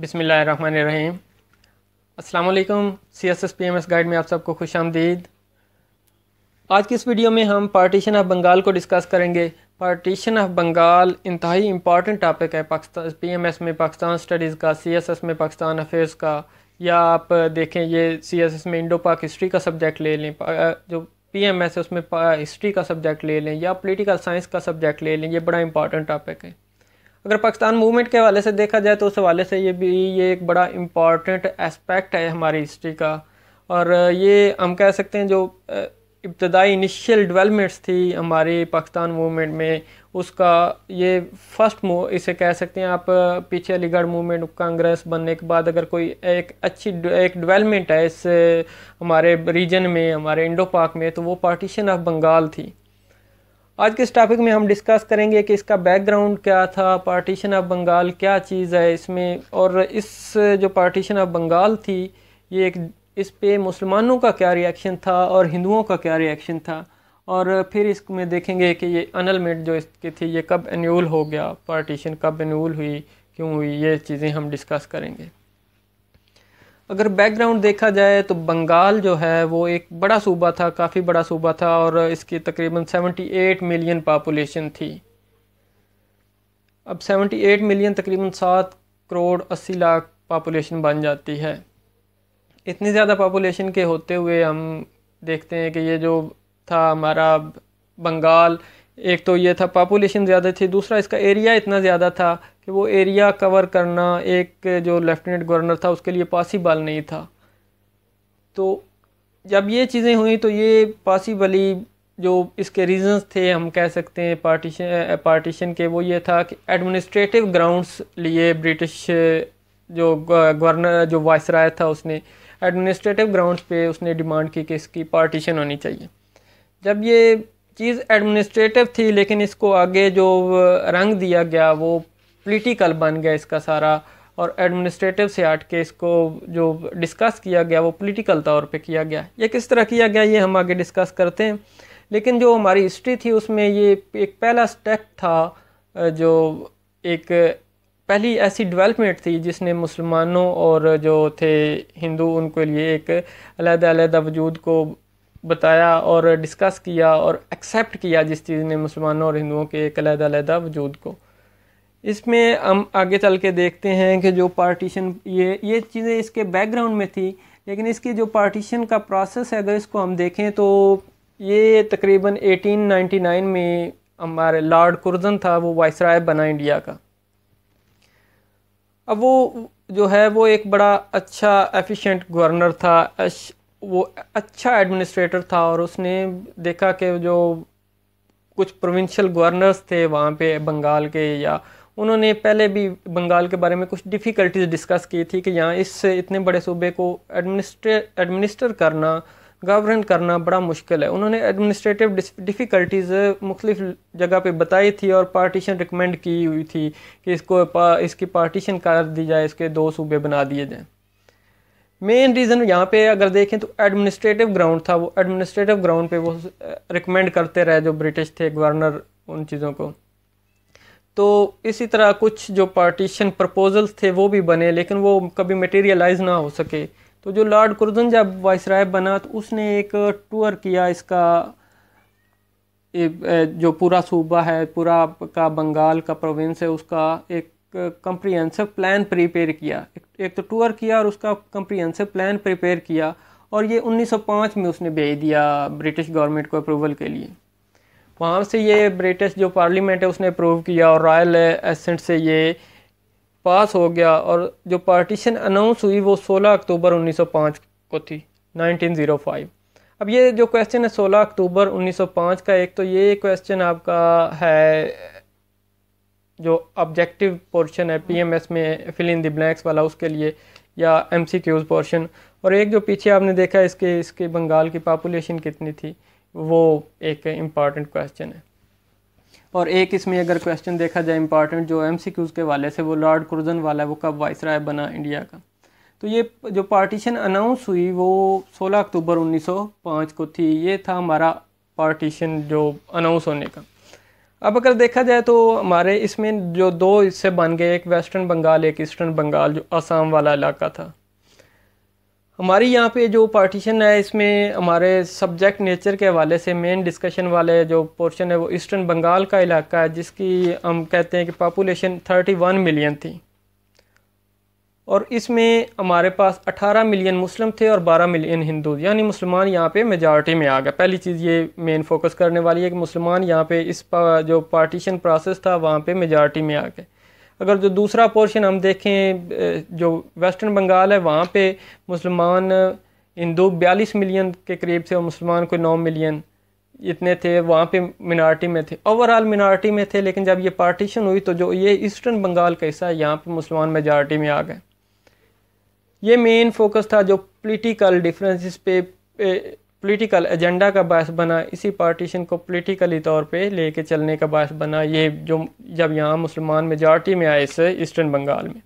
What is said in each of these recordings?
बिसमीम् अल्लाम C S S P M S guide में आप सबको खुश आमदीद आज की इस वीडियो में हम पार्टीशन ऑफ बंगाल को डिस्कस करेंगे पार्टीशन ऑफ बंगाल इंतहाई इम्पॉर्टेंट टॉपिक है पाकिस्तान पी एम एस में पाकिस्तान स्टडीज़ का सी एस एस में पाकिस्तान अफेयर्स का या आप देखें ये सी एस एस में इंडो पाक हिस्ट्री का सब्जेक्ट ले लें जो पी एम एस है उसमें हिस्ट्री का सब्जेक्ट ले लें या पोलिटिकल साइंस का सब्जेक्ट ले लें ये बड़ा इंपॉर्टेंट टॉपिक है अगर पाकिस्तान मूवमेंट के हवाले से देखा जाए तो उस हवाले से ये भी ये एक बड़ा इम्पॉर्टेंट एस्पेक्ट है हमारी हिस्ट्री का और ये हम कह सकते हैं जो इब्तदाई इनिशियल डेवलपमेंट्स थी हमारी पाकिस्तान मूवमेंट में उसका ये फर्स्ट मो इसे कह सकते हैं आप पीछे अलीगढ़ मूवमेंट कांग्रेस बनने के बाद अगर कोई एक अच्छी एक डेवलपमेंट है इस हमारे रीजन में हमारे इंडो पाक में तो वो पार्टीशन ऑफ बंगाल थी आज के इस टॉपिक में हम डिस्कस करेंगे कि इसका बैकग्राउंड क्या था पार्टीशन ऑफ बंगाल क्या चीज़ है इसमें और इस जो पार्टीशन ऑफ बंगाल थी ये एक इस पे मुसलमानों का क्या रिएक्शन था और हिंदुओं का क्या रिएक्शन था और फिर इसमें देखेंगे कि ये अनलमेंट जो इसके थी ये कब एनूल हो गया पार्टीशन कब एनूल हुई क्यों हुई ये चीज़ें हम डिस्कस करेंगे अगर बैकग्राउंड देखा जाए तो बंगाल जो है वो एक बड़ा सूबा था काफ़ी बड़ा सूबा था और इसकी तकरीबन 78 मिलियन पापुलेशन थी अब 78 मिलियन तकरीबन सात करोड़ अस्सी लाख पापुलेशन बन जाती है इतनी ज़्यादा पापुलेशन के होते हुए हम देखते हैं कि ये जो था हमारा बंगाल एक तो ये था पॉपुलेशन ज़्यादा थी दूसरा इसका एरिया इतना ज़्यादा था कि वो एरिया कवर करना एक जो लेफ्टिनेंट गवर्नर था उसके लिए पॉसिबल नहीं था तो जब ये चीज़ें हुई तो ये पॉसिबली जो इसके रीजंस थे हम कह सकते हैं पार्टीशन पार्टीशन के वो ये था कि एडमिनिस्ट्रेटिव ग्राउंड्स लिए ब्रिटिश जो गवर्नर जो वायसराय था उसने एडमिनिस्ट्रेटिव ग्राउंड्स पे उसने डिमांड की कि इसकी पार्टीशन होनी चाहिए जब ये चीज़ एडमिनिस्ट्रेटिव थी लेकिन इसको आगे जो रंग दिया गया वो पॉलिटिकल बन गया इसका सारा और एडमिनिस्ट्रेटिव से हट के इसको जो डिस्कस किया गया वो पॉलिटिकल तौर पे किया गया ये किस तरह किया गया ये हम आगे डिस्कस करते हैं लेकिन जो हमारी हिस्ट्री थी उसमें ये एक पहला स्टेप था जो एक पहली ऐसी डेवलपमेंट थी जिसने मुसलमानों और जो थे हिंदू उनके लिए एक अलग-अलग वजूद को बताया और डिस्कस किया और एक्सेप्ट किया जिस चीज़ ने मुसलमानों और हिंदुओं के एक अलग-अलग वजूद को इसमें हम आगे चल के देखते हैं कि जो पार्टीशन ये ये चीज़ें इसके बैकग्राउंड में थी लेकिन इसकी जो पार्टीशन का प्रोसेस है अगर इसको हम देखें तो ये तकरीबन 1899 में हमारे लॉर्ड कुर्जन था वो वायसराय बना इंडिया का अब वो जो है वो एक बड़ा अच्छा एफिशिएंट गवर्नर था वो अच्छा एडमिनिस्ट्रेटर था और उसने देखा कि जो कुछ प्रोविंशियल गवर्नर्स थे वहाँ पे बंगाल के या उन्होंने पहले भी बंगाल के बारे में कुछ डिफ़िकल्टीज डिस्कस की थी कि यहाँ इस इतने बड़े सूबे को एडमिनिस्ट्रे एडमिनिस्टर करना गवर्न करना बड़ा मुश्किल है उन्होंने एडमिनिस्ट्रेटिव डिफ़िकल्टीज़ मुख्तफ जगह पे बताई थी और पार्टीशन रिकमेंड की हुई थी कि इसको पा, इसकी पार्टीशन कर दी जाए इसके दो सूबे बना दिए जाएँ मेन रीज़न यहाँ पे अगर देखें तो एडमिनिस्ट्रेटिव ग्राउंड था वो एडमिनिस्ट्रेटिव ग्राउंड पे वो रिकमेंड करते रहे जो ब्रिटिश थे गवर्नर उन चीज़ों को तो इसी तरह कुछ जो पार्टीशन प्रपोजल्स थे वो भी बने लेकिन वो कभी मटेरियलाइज ना हो सके तो जो लॉर्ड कुर्जन जब वाइसराय बना तो उसने एक टूर किया इसका जो पूरा सूबा है पूरा का बंगाल का प्रोविंस है उसका एक कंप्रीहेंसिव प्लान प्रिपेयर किया एक, तो टूर किया और उसका कंप्रीहेंसिव प्लान प्रिपेयर किया और ये 1905 में उसने भेज दिया ब्रिटिश गवर्नमेंट को अप्रूवल के लिए वहाँ से ये ब्रिटिश जो पार्लियामेंट है उसने अप्रूव किया और रॉयल एसेंट से ये पास हो गया और जो पार्टीशन अनाउंस हुई वो 16 अक्टूबर 1905 को थी 1905 अब ये जो क्वेश्चन है 16 अक्टूबर 1905 का एक तो ये क्वेश्चन आपका है जो ऑब्जेक्टिव पोर्शन है पीएमएस में फिल इन द ब्लैंक्स वाला उसके लिए या एम सी क्यूज़ पोर्शन और एक जो पीछे आपने देखा इसके इसके बंगाल की पॉपुलेशन कितनी थी वो एक इम्पॉर्टेंट क्वेश्चन है और एक इसमें अगर क्वेश्चन देखा जाए इम्पॉर्टेंट जो एम सी क्यूज़ के वाले से वो लॉर्ड क्रूजन वाला है वो कब वाइसराय बना इंडिया का तो ये जो पार्टीशन अनाउंस हुई वो 16 अक्टूबर 1905 को थी ये था हमारा पार्टीशन जो अनाउंस होने का अब अगर देखा जाए तो हमारे इसमें जो दो हिस्से बन गए एक वेस्टर्न बंगाल एक ईस्टर्न बंगाल जो आसाम वाला इलाका था हमारी यहाँ पे जो पार्टीशन है इसमें हमारे सब्जेक्ट नेचर के हवाले से मेन डिस्कशन वाले जो पोर्शन है वो ईस्टर्न बंगाल का इलाका है जिसकी हम कहते हैं कि थर्टी 31 मिलियन थी और इसमें हमारे पास 18 मिलियन मुस्लिम थे और 12 मिलियन हिंदू यानी मुसलमान यहाँ पे मेजॉरिटी में आ गए पहली चीज़ ये मेन फोकस करने वाली है कि मुसलमान यहाँ पे इस पा, जो पार्टीशन प्रोसेस था वहाँ पे मेजॉरिटी में आ गए अगर जो दूसरा पोर्शन हम देखें जो वेस्टर्न बंगाल है वहाँ पे मुसलमान हिंदू बयालीस मिलियन के करीब थे और मुसलमान कोई नौ मिलियन इतने थे वहाँ पे मिनार्टी में थे ओवरऑल मिनार्टी में थे लेकिन जब ये पार्टीशन हुई तो जो ये ईस्टर्न बंगाल का हिस्सा है यहाँ पर मुसलमान मेजॉरिटी में आ गए ये मेन फोकस था जो पॉलिटिकल डिफरेंसेस पे पॉलिटिकल एजेंडा का बायस बना इसी पार्टीशन को पॉलिटिकली तौर पे लेके चलने का बायस बना ये जो जब यहाँ मुसलमान मेजॉरिटी में आए इस ईस्टर्न बंगाल में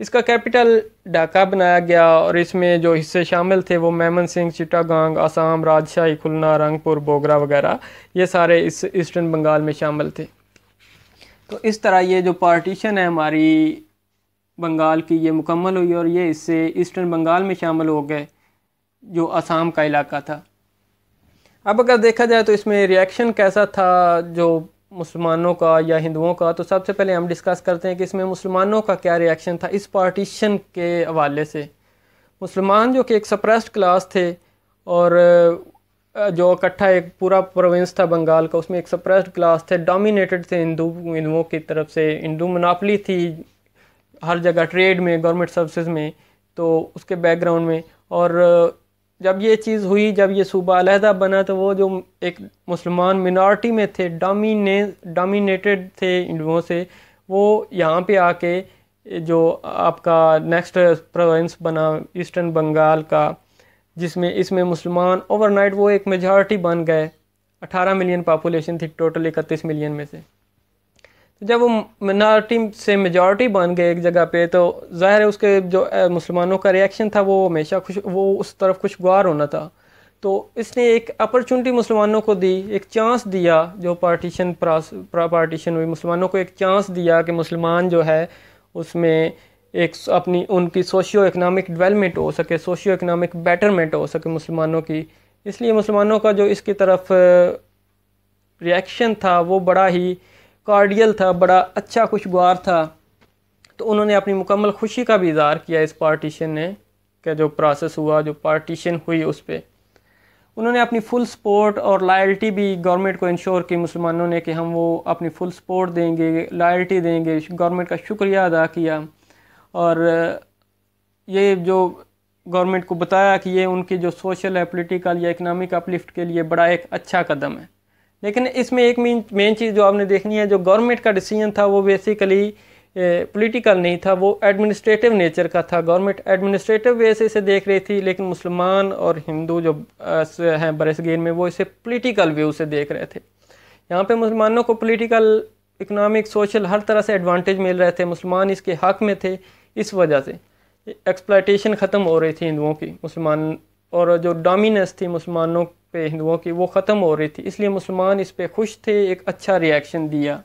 इसका कैपिटल ढाका बनाया गया और इसमें जो हिस्से शामिल थे वो मेमन सिंह चिटागांग आसाम राजशाही खुलना रंगपुर बोगरा वगैरह ये सारे इस ईस्टर्न बंगाल में शामिल थे तो इस तरह ये जो पार्टीशन है हमारी बंगाल की ये मुकम्मल हुई और ये इससे ईस्टर्न बंगाल में शामिल हो गए जो असम का इलाका था अब अगर देखा जाए तो इसमें रिएक्शन कैसा था जो मुसलमानों का या हिंदुओं का तो सबसे पहले हम डिस्कस करते हैं कि इसमें मुसलमानों का क्या रिएक्शन था इस पार्टीशन के हवाले से मुसलमान जो कि एक सप्रेस्ड क्लास थे और जो इकट्ठा एक पूरा प्रोविंस था बंगाल का उसमें एक सप्रेस्ड क्लास थे डोमिनेटेड थे हिंदू हिंदुओं की तरफ से हिंदू मुनाफली थी हर जगह ट्रेड में गवर्नमेंट सर्विसेज में तो उसके बैकग्राउंड में और जब ये चीज़ हुई जब ये सूबा अलहदा बना तो वो जो एक मुसलमान मिनार्टी में थे डामिने डामिनेटेड थे हिंदुओं से वो यहाँ पे आके जो आपका नेक्स्ट प्रोविंस बना ईस्टर्न बंगाल का जिसमें इसमें मुसलमान ओवरनाइट वो एक मेजॉरिटी बन गए 18 मिलियन पापुलेशन थी टोटल इकतीस मिलियन में से तो जब वो मिनार्टी से मेजॉरिटी बन गए एक जगह पे तो ज़ाहिर है उसके जो मुसलमानों का रिएक्शन था वो हमेशा खुश वो उस तरफ खुशगवार होना था तो इसने एक अपॉर्चुनिटी मुसलमानों को दी एक चांस दिया जो पार्टीशन प्रा पार्टीशन हुई मुसलमानों को एक चांस दिया कि मुसलमान जो है उसमें एक अपनी उनकी सोशियो इकनॉमिक डेवलपमेंट हो सके सोशियो इकनॉमिक बेटरमेंट हो सके मुसलमानों की इसलिए मुसलमानों का जो इसकी तरफ रिएक्शन था वो बड़ा ही कार्डियल था बड़ा अच्छा खुशगवार था तो उन्होंने अपनी मुकम्मल खुशी का भी इजहार किया इस पार्टीशन ने का जो प्रोसेस हुआ जो पार्टीशन हुई उस पर उन्होंने अपनी फुल सपोर्ट और लायल्टी भी गवर्नमेंट को इंश्योर की मुसलमानों ने कि हम वो अपनी फुल सपोर्ट देंगे लायल्टी देंगे गवर्नमेंट का शुक्रिया अदा किया और ये जो गवर्नमेंट को बताया कि ये उनके जो सोशल है पोलिटिकल या इकनॉमिक अपलिफ्ट के लिए बड़ा एक अच्छा कदम है लेकिन इसमें एक मेन चीज़ जो आपने देखनी है जो गवर्नमेंट का डिसीजन था वो बेसिकली पॉलिटिकल नहीं था वो एडमिनिस्ट्रेटिव नेचर का था गवर्नमेंट एडमिनिस्ट्रेटिव वे से इसे देख रही थी लेकिन मुसलमान और हिंदू जो हैं बरसगीर में वो इसे पॉलिटिकल व्यू से देख रहे थे यहाँ पे मुसलमानों को पॉलिटिकल इकनॉमिक सोशल हर तरह से एडवांटेज मिल रहे थे मुसलमान इसके हक में थे इस वजह से एक्सप्लाइटेशन ख़त्म हो रही थी हिंदुओं की मुसलमान और जो डोमिनेंस थी मुसलमानों पे हिंदुओं की वो ख़त्म हो रही थी इसलिए मुसलमान इस पर खुश थे एक अच्छा रिएक्शन दिया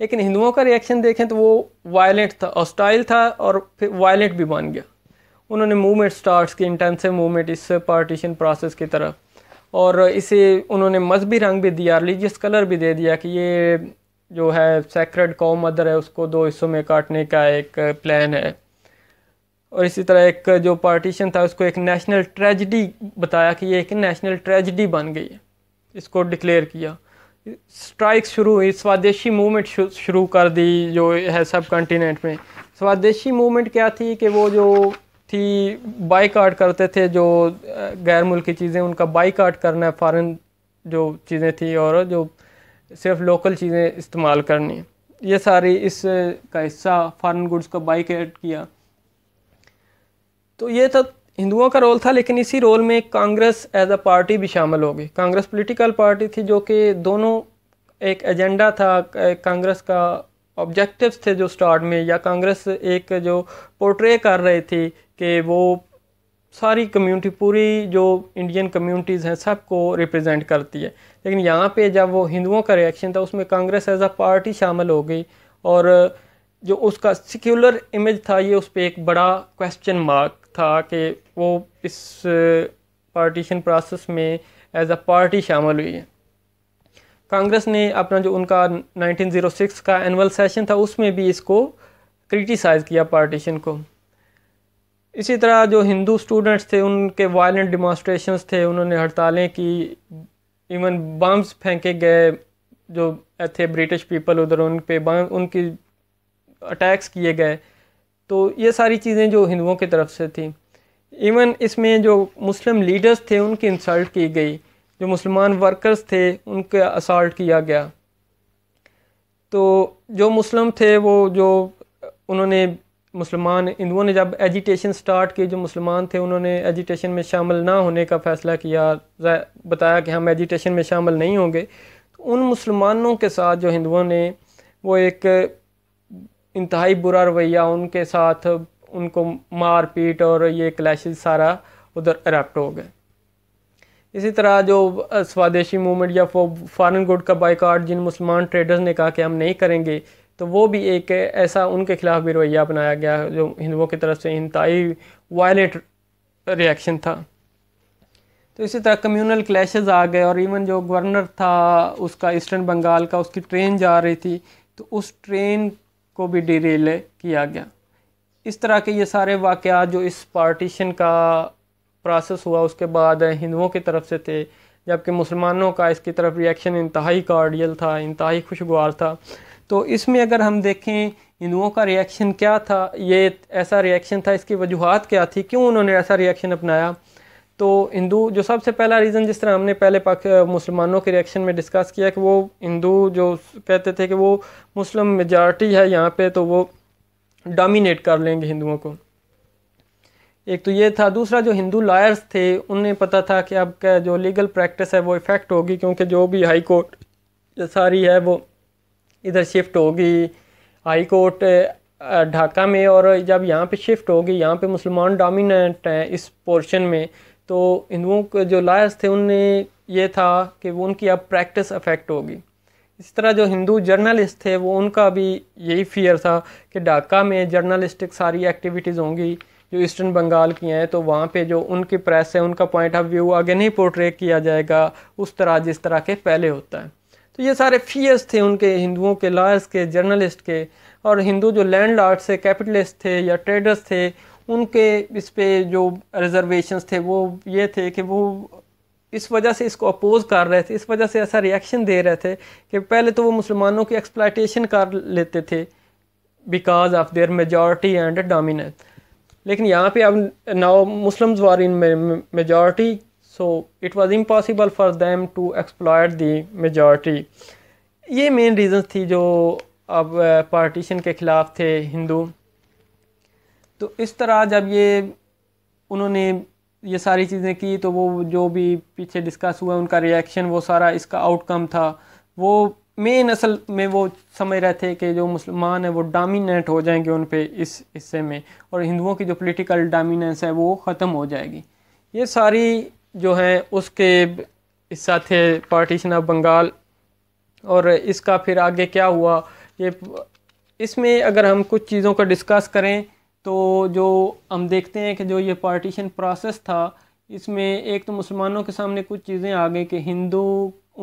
लेकिन हिंदुओं का रिएक्शन देखें तो वो वायलेंट था ऑस्टाइल था और फिर वायलेंट भी बन गया उन्होंने मूवमेंट स्टार्ट की इंटेंसिव मूवमेंट इस पार्टीशन प्रोसेस की तरफ और इसे उन्होंने मजहबी रंग भी दिया रिलीजियस कलर भी दे दिया कि ये जो है सेक्रेड कॉम मदर है उसको दो हिस्सों में काटने का एक प्लान है और इसी तरह एक जो पार्टीशन था उसको एक नेशनल ट्रेजडी बताया कि ये एक नेशनल ट्रेजडी बन गई है इसको डिक्लेयर किया स्ट्राइक शुरू हुई स्वदेशी मूवमेंट शुरू कर दी जो है सब कॉन्टीनेंट में स्वदेशी मूवमेंट क्या थी कि वो जो थी आट करते थे जो गैर मुल्की चीज़ें उनका आट करना फ़ारन जो चीज़ें थी और जो सिर्फ लोकल चीज़ें इस्तेमाल करनी ये सारी इस का हिस्सा फ़ारन गुड्स को बाइकाट किया तो ये सब हिंदुओं का रोल था लेकिन इसी रोल में कांग्रेस एज अ पार्टी भी शामिल हो गई कांग्रेस पॉलिटिकल पार्टी थी जो कि दोनों एक एजेंडा था कांग्रेस का ऑब्जेक्टिव्स थे जो स्टार्ट में या कांग्रेस एक जो पोर्ट्रे कर रही थी कि वो सारी कम्युनिटी पूरी जो इंडियन कम्युनिटीज़ हैं सबको रिप्रेजेंट करती है लेकिन यहाँ पे जब वो हिंदुओं का रिएक्शन था उसमें कांग्रेस एज अ पार्टी शामिल हो गई और जो उसका सिक्यूलर इमेज था ये उस पर एक बड़ा क्वेश्चन मार्क था कि वो इस पार्टीशन प्रोसेस में एज अ पार्टी शामिल हुई है कांग्रेस ने अपना जो उनका 1906 का एनअल सेशन था उसमें भी इसको क्रिटिसाइज़ किया पार्टीशन को इसी तरह जो हिंदू स्टूडेंट्स थे उनके वायलेंट डिमॉन्स्ट्रेशंस थे उन्होंने हड़तालें की इवन बम्स फेंके गए जो थे ब्रिटिश पीपल उधर उन पर उनकी अटैक्स किए गए तो ये सारी चीज़ें जो हिंदुओं की तरफ से थी इवन इसमें जो मुस्लिम लीडर्स थे उनकी इंसल्ट की गई जो मुसलमान वर्कर्स थे उनका असल्ट किया गया तो जो मुस्लिम थे वो जो उन्होंने मुसलमान हिंदुओं ने जब एजिटेशन स्टार्ट की जो मुसलमान थे उन्होंने एजिटेशन में शामिल ना होने का फ़ैसला किया बताया कि हम एजिटेशन में शामिल नहीं होंगे तो उन मुसलमानों के साथ जो हिंदुओं ने वो एक इंतहाई बुरा रवैया उनके साथ उनको मार पीट और ये क्लैश सारा उधर अरेप्ट हो गए इसी तरह जो स्वदेशी मूवमेंट या फो फॉरन गुड का बाइकाट जिन मुसलमान ट्रेडर्स ने कहा कि हम नहीं करेंगे तो वो भी एक ऐसा उनके खिलाफ भी रवैया बनाया गया जो हिंदुओं की तरफ से इंतहाई वायलेंट रिएक्शन था तो इसी तरह कम्यूनल क्लैश आ गए और इवन जो गवर्नर था उसका ईस्टर्न बंगाल का उसकी ट्रेन जा रही थी तो उस ट्रेन को भी डिरेल किया गया इस तरह के ये सारे वाक़ जो इस पार्टीशन का प्रोसेस हुआ उसके बाद हिंदुओं की तरफ से थे जबकि मुसलमानों का इसकी तरफ रिएक्शन इंतहाई कार्डियल था इंतहाई खुशगवार था तो इसमें अगर हम देखें हिंदुओं का रिएक्शन क्या था ये ऐसा रिएक्शन था इसकी वजूहत क्या थी क्यों उन्होंने ऐसा रिएक्शन अपनाया तो हिंदू जो सबसे पहला रीज़न जिस तरह हमने पहले मुसलमानों के रिएक्शन में डिस्कस किया कि वो हिंदू जो कहते थे कि वो मुस्लिम मेजॉरिटी है यहाँ पे तो वो डोमिनेट कर लेंगे हिंदुओं को एक तो ये था दूसरा जो हिंदू लायर्स थे उन्हें पता था कि अब का जो लीगल प्रैक्टिस है वो इफ़ेक्ट होगी क्योंकि जो भी हाई कोर्ट सारी है वो इधर शिफ्ट होगी हाई कोर्ट ढाका में और जब यहाँ पे शिफ्ट होगी यहाँ पे मुसलमान डोमिनेंट हैं इस पोर्शन में तो हिंदुओं के जो लायर्स थे उनने ये था कि वो उनकी अब प्रैक्टिस अफेक्ट होगी इस तरह जो हिंदू जर्नलिस्ट थे वो उनका भी यही फियर था कि ढाका में जर्नलिस्टिक सारी एक्टिविटीज़ होंगी जो ईस्टर्न बंगाल की हैं तो वहाँ पे जो उनकी प्रेस है उनका पॉइंट ऑफ व्यू आगे नहीं पोर्ट्रे किया जाएगा उस तरह जिस तरह के पहले होता है तो ये सारे फियर्स थे उनके हिंदुओं के लॉयर्स के जर्नलिस्ट के और हिंदू जो लैंड लॉर्ड से कैपिटलिस्ट थे या ट्रेडर्स थे उनके इस पर जो रिजर्वेशंस थे वो ये थे कि वो इस वजह से इसको अपोज़ कर रहे थे इस वजह से ऐसा रिएक्शन दे रहे थे कि पहले तो वो मुसलमानों की एक्सप्लाइटेशन कर लेते थे because of their majority and dominance लेकिन यहाँ पे अब now Muslim were in majority so it was impossible for them to exploit the majority ये मेन रीज़न थी जो अब पार्टीशन uh, के ख़िलाफ़ थे हिंदू तो इस तरह जब ये उन्होंने ये सारी चीज़ें की तो वो जो भी पीछे डिस्कस हुआ उनका रिएक्शन वो सारा इसका आउटकम था वो मेन असल में वो समझ रहे थे कि जो मुसलमान हैं वो डामिनेट हो जाएंगे उन पर इस हिस्से में और हिंदुओं की जो पॉलिटिकल डामिनेंस है वो ख़त्म हो जाएगी ये सारी जो है उसके हिस्सा थे पार्टीशन ऑफ बंगाल और इसका फिर आगे क्या हुआ ये इसमें अगर हम कुछ चीज़ों को डिस्कस करें तो जो हम देखते हैं कि जो ये पार्टीशन प्रोसेस था इसमें एक तो मुसलमानों के सामने कुछ चीज़ें आ गई कि हिंदू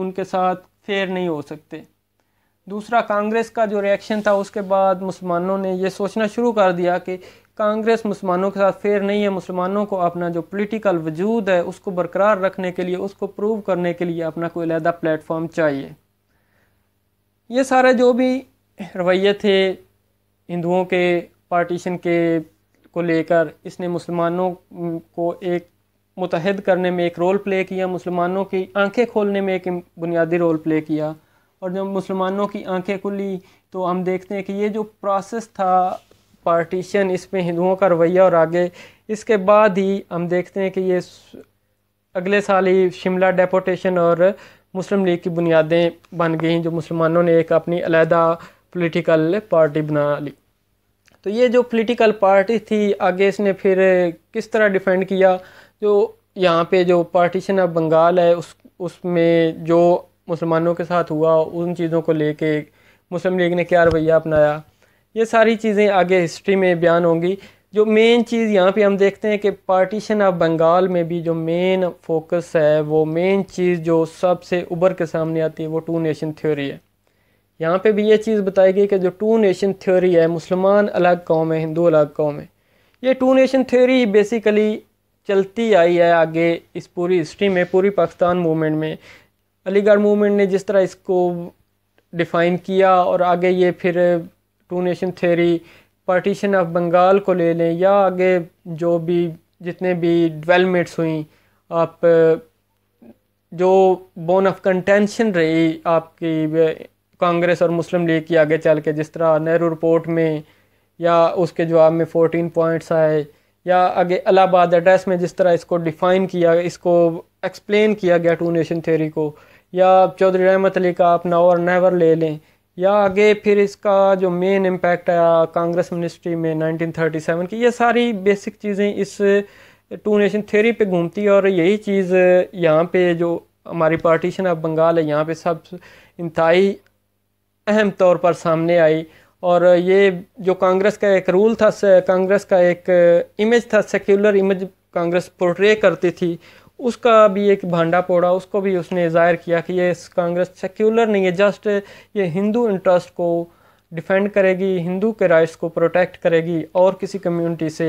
उनके साथ फेयर नहीं हो सकते दूसरा कांग्रेस का जो रिएक्शन था उसके बाद मुसलमानों ने ये सोचना शुरू कर दिया कि कांग्रेस मुसलमानों के साथ फेयर नहीं है मुसलमानों को अपना जो पॉलिटिकल वजूद है उसको बरकरार रखने के लिए उसको प्रूव करने के लिए अपना कोई अलहदा प्लेटफॉर्म चाहिए ये सारे जो भी रवैये थे हिंदुओं के पार्टीशन के को लेकर इसने मुसलमानों को एक मुतहद करने में एक रोल प्ले किया मुसलमानों की आंखें खोलने में एक बुनियादी रोल प्ले किया और जब मुसलमानों की आंखें खुली तो हम देखते हैं कि ये जो प्रोसेस था पार्टीशन इसमें हिंदुओं का रवैया और आगे इसके बाद ही हम देखते हैं कि ये अगले साल ही शिमला डेपोटेशन और मुस्लिम लीग की बुनियादें बन गई जो मुसलमानों ने एक अपनी अलहदा पोलिटिकल पार्टी बना ली तो ये जो पोलिटिकल पार्टी थी आगे इसने फिर किस तरह डिफेंड किया जो यहाँ पे जो पार्टीशन ऑफ बंगाल है उस उसमें जो मुसलमानों के साथ हुआ उन चीज़ों को लेके मुस्लिम लीग ने क्या रवैया अपनाया ये सारी चीज़ें आगे हिस्ट्री में बयान होंगी जो मेन चीज़ यहाँ पे हम देखते हैं कि पार्टीशन ऑफ बंगाल में भी जो मेन फोकस है वो मेन चीज़ जो सबसे उभर के सामने आती है वो टू नेशन थ्योरी है यहाँ पे भी ये चीज़ बताई गई कि जो टू नेशन थ्योरी है मुसलमान अलग कौम है हिंदू अलग कौम है ये टू नेशन थ्योरी बेसिकली चलती आई है आगे इस पूरी हिस्ट्री में पूरी पाकिस्तान मूवमेंट में अलीगढ़ मूवमेंट ने जिस तरह इसको डिफ़ाइन किया और आगे ये फिर two nation theory partition of Bengal को ले लें या आगे जो भी जितने भी डेवलपमेंट्स हुई आप जो बोन ऑफ कंटेंशन रही आपकी कांग्रेस और मुस्लिम लीग की आगे चल के जिस तरह नेहरू रिपोर्ट में या उसके जवाब में फोर्टीन पॉइंट्स आए या आगे अलाहाबाद एड्रेस में जिस तरह इसको डिफ़ाइन किया इसको एक्सप्लेन किया गया टू नेशन थ्योरी को या चौधरी रहमत अली का आप नाव और नेवर ले लें या आगे फिर इसका जो मेन इम्पैक्ट आया कांग्रेस मिनिस्ट्री में 1937 की ये सारी बेसिक चीज़ें इस टू नेशन थ्योरी पे घूमती है और यही चीज़ यहाँ पे जो हमारी पार्टीशन ऑफ बंगाल है यहाँ पे सब इंतहाई अहम तौर पर सामने आई और ये जो कांग्रेस का एक रूल था कांग्रेस का एक इमेज था सेक्युलर इमेज कांग्रेस पोर्ट्रे करती थी उसका भी एक भांडा पोड़ा उसको भी उसने जाहिर किया कि ये कांग्रेस सेक्युलर नहीं है जस्ट ये हिंदू इंटरेस्ट को डिफेंड करेगी हिंदू के राइट्स को प्रोटेक्ट करेगी और किसी कम्युनिटी से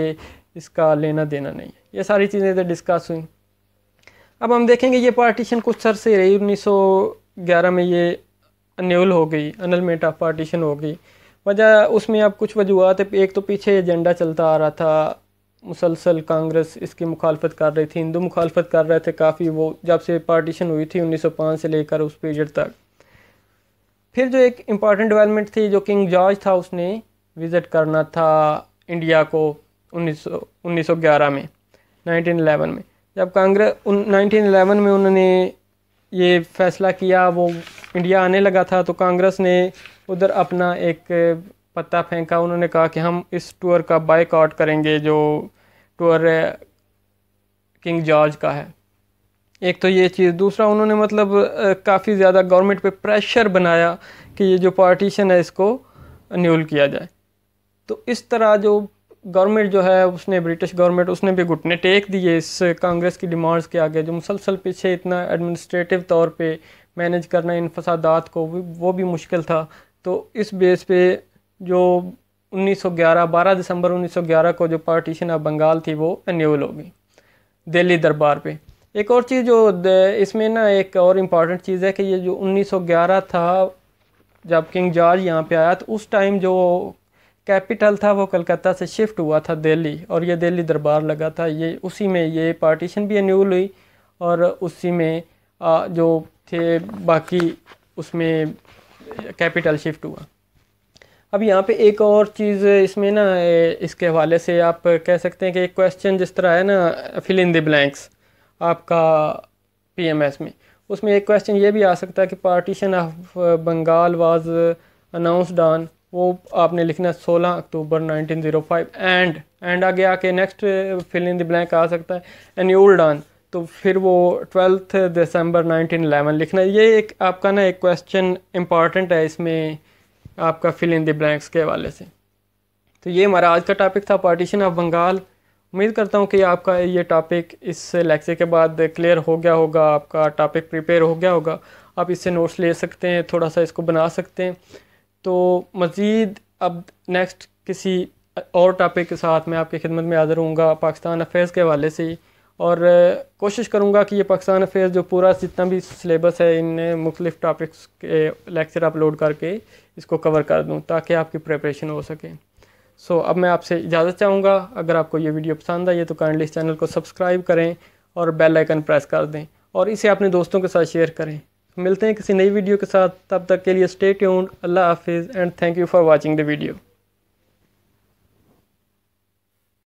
इसका लेना देना नहीं ये सारी चीज़ें इधर डिस्कस हुई अब हम देखेंगे ये पार्टीशन कुछ सर से रही ग्यारह में ये अन्यूल हो गई अनल मेट ऑफ पार्टीशन हो गई वजह उसमें अब कुछ वजूहत तो एक तो पीछे एजेंडा चलता आ रहा था मुसलसल कांग्रेस इसकी मुखालफत कर रही थी हिंदू मुखालफत कर रहे थे काफ़ी वो जब से पार्टीशन हुई थी 1905 से लेकर उस पीरियड तक फिर जो एक इम्पॉर्टेंट डेवलपमेंट थी जो किंग जॉर्ज था उसने विज़िट करना था इंडिया को 1900 1911 में 1911 में जब कांग्रेस 1911 में उन्होंने ये फैसला किया वो इंडिया आने लगा था तो कांग्रेस ने उधर अपना एक पत्ता फेंका उन्होंने कहा कि हम इस टूर का बाइकआउट करेंगे जो टूर किंग जॉर्ज का है एक तो ये चीज़ दूसरा उन्होंने मतलब काफ़ी ज़्यादा गवर्नमेंट पे प्रेशर बनाया कि ये जो पार्टीशन है इसको न्यूल किया जाए तो इस तरह जो गवर्नमेंट जो है उसने ब्रिटिश गवर्नमेंट उसने भी घुटने टेक दिए इस कांग्रेस की डिमांड्स के आगे जो मुसलसल पीछे इतना एडमिनिस्ट्रेटिव तौर पे मैनेज करना इन फसादात को भी वो भी मुश्किल था तो इस बेस पे जो 1911 12 दिसंबर 1911 को जो पार्टीशन ऑफ बंगाल थी वो एन्यूल होगी दिल्ली दरबार पे एक और चीज़ जो इसमें ना एक और इम्पॉर्टेंट चीज़ है कि ये जो 1911 था जब किंग जॉर्ज यहाँ पे आया तो उस टाइम जो कैपिटल था वो कलकत्ता से शिफ्ट हुआ था दिल्ली और ये दिल्ली दरबार लगा था ये उसी में ये पार्टीशन भी एन्यूल हुई और उसी में आ, जो थे बाकी उसमें कैपिटल शिफ्ट हुआ अब यहाँ पे एक और चीज़ इसमें ना इसके हवाले से आप कह सकते हैं कि एक क्वेश्चन जिस तरह है ना फिल इन द ब्लैंक्स आपका पीएमएस में उसमें एक क्वेश्चन ये भी आ सकता है कि partition of Bengal was announced on वो आपने लिखना 16 अक्टूबर 1905 एंड एंड आगे आके next fill in the blank आ सकता है एन्यूल्ड ऑन तो फिर वो ट्वेल्थ दिसंबर 1911 लिखना ये एक आपका ना एक क्वेश्चन इम्पॉर्टेंट है इसमें आपका फिल इन द ब्लैंक्स के हवाले से तो ये हमारा आज का टॉपिक था पार्टीशन ऑफ बंगाल उम्मीद करता हूँ कि आपका ये टॉपिक इस लेक्चर के बाद क्लियर हो गया होगा आपका टॉपिक प्रिपेयर हो गया होगा आप इससे नोट्स ले सकते हैं थोड़ा सा इसको बना सकते हैं तो मज़ीद अब नेक्स्ट किसी और टॉपिक के साथ मैं आपकी खिदमत में हाज़िर हूँगा पाकिस्तान अफेयर्स के हवाले से और कोशिश करूँगा कि ये पाकिस्तान अफेयर जो पूरा जितना भी सिलेबस है इन मुख्तफ़ टॉपिक्स के लेक्चर अपलोड करके इसको कवर कर दूँ ताकि आपकी प्रेपरेशन हो सके सो so, अब मैं आपसे इजाज़त चाहूँगा अगर आपको ये वीडियो पसंद आई है तो काइंडली इस चैनल को सब्सक्राइब करें और बेल आइकन प्रेस कर दें और इसे अपने दोस्तों के साथ शेयर करें मिलते हैं किसी नई वीडियो के साथ तब तक के लिए स्टे ट्यून्ड अल्लाह हाफिज़ and thank you for watching the video